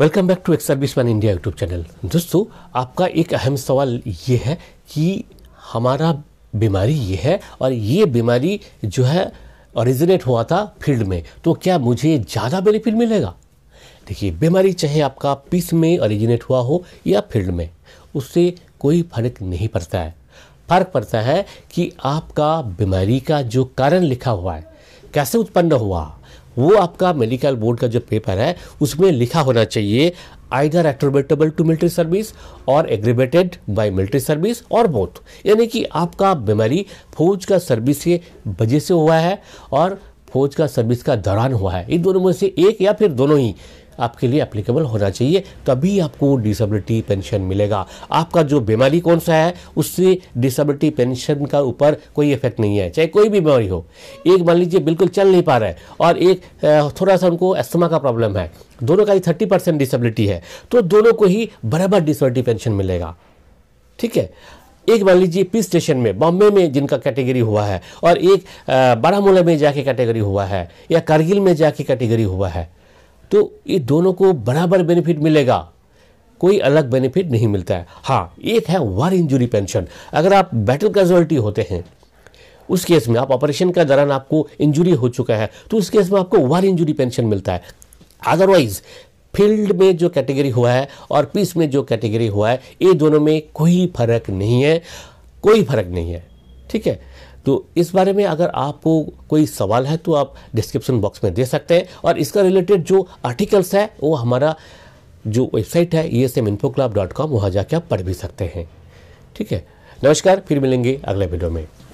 welcome back to X man India YouTube channel दोस्तों आपका एक अहम सवाल ये है कि हमारा बीमारी ये है और ये बीमारी जो है ओरिजिनेट हुआ था फील्ड में तो क्या मुझे ज़्यादा बेनिफिट मिलेगा देखिए बीमारी चाहे आपका पीस में ओरिजिनेट हुआ हो या फील्ड में उससे कोई फर्क नहीं पड़ता है फर्क पड़ता है कि आपका बीमारी का जो कारण लिखा हुआ है कैसे उत्पन्न हुआ वो आपका मेडिकल बोर्ड का जो पेपर है उसमें लिखा होना चाहिए either attributable to military service और एग्रीबेटेड बाय मिलिट्री सर्विस और बोथ यानी कि आपका बीमारी फौज का सर्विस के वजह से हुआ है और फौज का सर्विस का दौरान हुआ है इन दोनों में से एक या फिर दोनों ही आपके लिए एप्लीकेबल होना चाहिए तभी आपको डिसेबिलिटी पेंशन मिलेगा आपका जो बीमारी कौन सा है उससे डिसेबिलिटी पेंशन का ऊपर कोई इफेक्ट नहीं है चाहे कोई भी बीमारी हो एक मान लीजिए बिल्कुल चल नहीं पा रहा है और एक थोड़ा सा उनको एस्थमा का प्रॉब्लम है दोनों का ही थर्टी परसेंट डिसेबिलिटी है तो दोनों को ही बराबर डिसेबिलिटी पेंशन मिलेगा ठीक है एक मान लीजिए पी स्टेशन में बॉम्बे में जिनका कैटेगरी हुआ है और एक बारामूला में जाके कैटेगरी हुआ है या कारगिल में जाके कैटेगरी हुआ है तो ये दोनों को बराबर बेनिफिट मिलेगा कोई अलग बेनिफिट नहीं मिलता है हाँ एक है वार इंजुरी पेंशन अगर आप बैटल कैजुअल्टी होते हैं उस केस में आप ऑपरेशन के दौरान आपको इंजुरी हो चुका है तो उस केस में आपको वार इंजुरी पेंशन मिलता है अदरवाइज फील्ड में जो कैटेगरी हुआ है और पीस में जो कैटेगरी हुआ है ये दोनों में कोई फर्क नहीं है कोई फर्क नहीं है ठीक है तो इस बारे में अगर आपको कोई सवाल है तो आप डिस्क्रिप्शन बॉक्स में दे सकते हैं और इसका रिलेटेड जो आर्टिकल्स है वो हमारा जो वेबसाइट है E S M info club dot com वहाँ जाके आप पढ़ भी सकते हैं ठीक है नमस्कार फिर मिलेंगे अगले वीडियो में